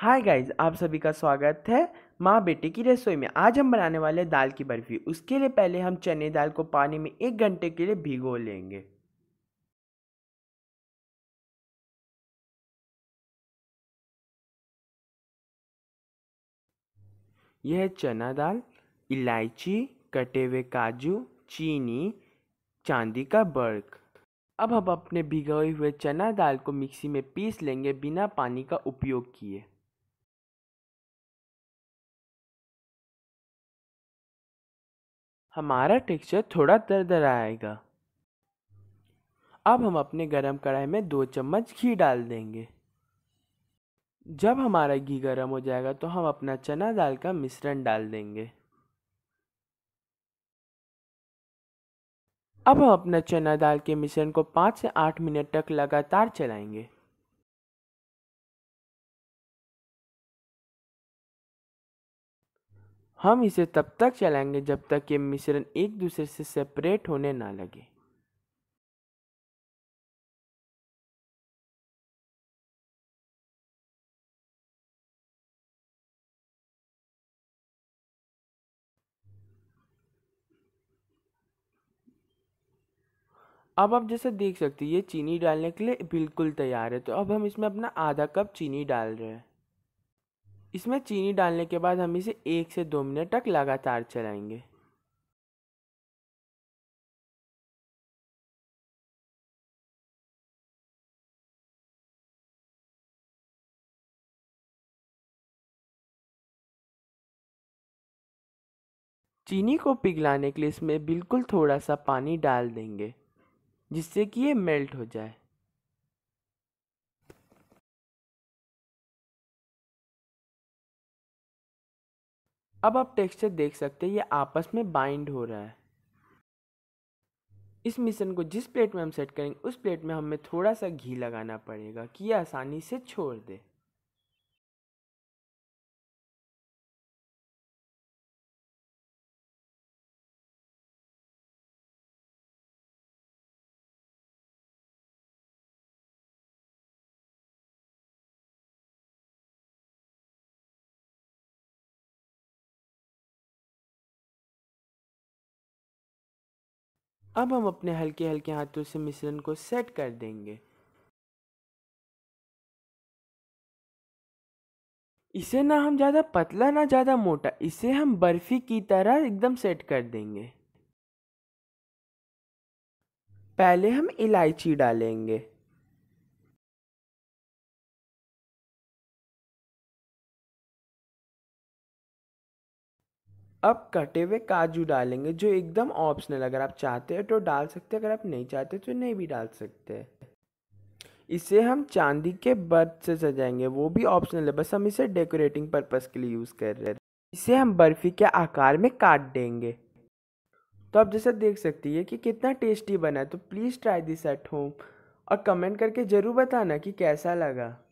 hi guys आप सभी का स्वागत है माँ बेटे की रसोई में आज हम बनाने वाले दाल की बर्फ़ी उसके लिए पहले हम चने दाल को पानी में एक घंटे के लिए भिगो लेंगे यह चना दाल इलायची कटे हुए काजू चीनी चांदी का बर्क अब हम अपने भिगोए हुए चना दाल को मिक्सी में पीस लेंगे बिना पानी का उपयोग किए हमारा टेक्सचर थोड़ा दर आएगा अब हम अपने गरम कढ़ाई में दो चम्मच घी डाल देंगे जब हमारा घी गर्म हो जाएगा तो हम अपना चना दाल का मिश्रण डाल देंगे अब हम अपना चना दाल के मिश्रण को पाँच से आठ मिनट तक लगातार चलाएंगे हम इसे तब तक चलाएंगे जब तक ये मिश्रण एक दूसरे से सेपरेट होने ना लगे अब आप जैसे देख सकते हैं ये चीनी डालने के लिए बिल्कुल तैयार है तो अब हम इसमें अपना आधा कप चीनी डाल रहे हैं इसमें चीनी डालने के बाद हम इसे एक से दो मिनट तक लगातार चलाएंगे चीनी को पिघलाने के लिए इसमें बिल्कुल थोड़ा सा पानी डाल देंगे जिससे कि ये मेल्ट हो जाए अब आप टेक्सचर देख सकते हैं ये आपस में बाइंड हो रहा है इस मिशन को जिस प्लेट में हम सेट करेंगे उस प्लेट में हमें थोड़ा सा घी लगाना पड़ेगा कि ये आसानी से छोड़ दे अब हम अपने हल्के हल्के हाथों से मिश्रण को सेट कर देंगे इसे ना हम ज़्यादा पतला ना ज़्यादा मोटा इसे हम बर्फ़ी की तरह एकदम सेट कर देंगे पहले हम इलायची डालेंगे अब कटे हुए काजू डालेंगे जो एकदम ऑप्शनल अगर आप चाहते हैं तो डाल सकते हैं अगर आप नहीं चाहते तो नहीं भी डाल सकते इसे हम चांदी के बर्थ से सजाएंगे वो भी ऑप्शनल है बस हम इसे डेकोरेटिंग पर्पज़ के लिए यूज़ कर रहे हैं इसे हम बर्फ़ी के आकार में काट देंगे तो आप जैसा देख सकती है कि कितना टेस्टी बना तो please try this at home और कमेंट करके ज़रूर बताना कि कैसा लगा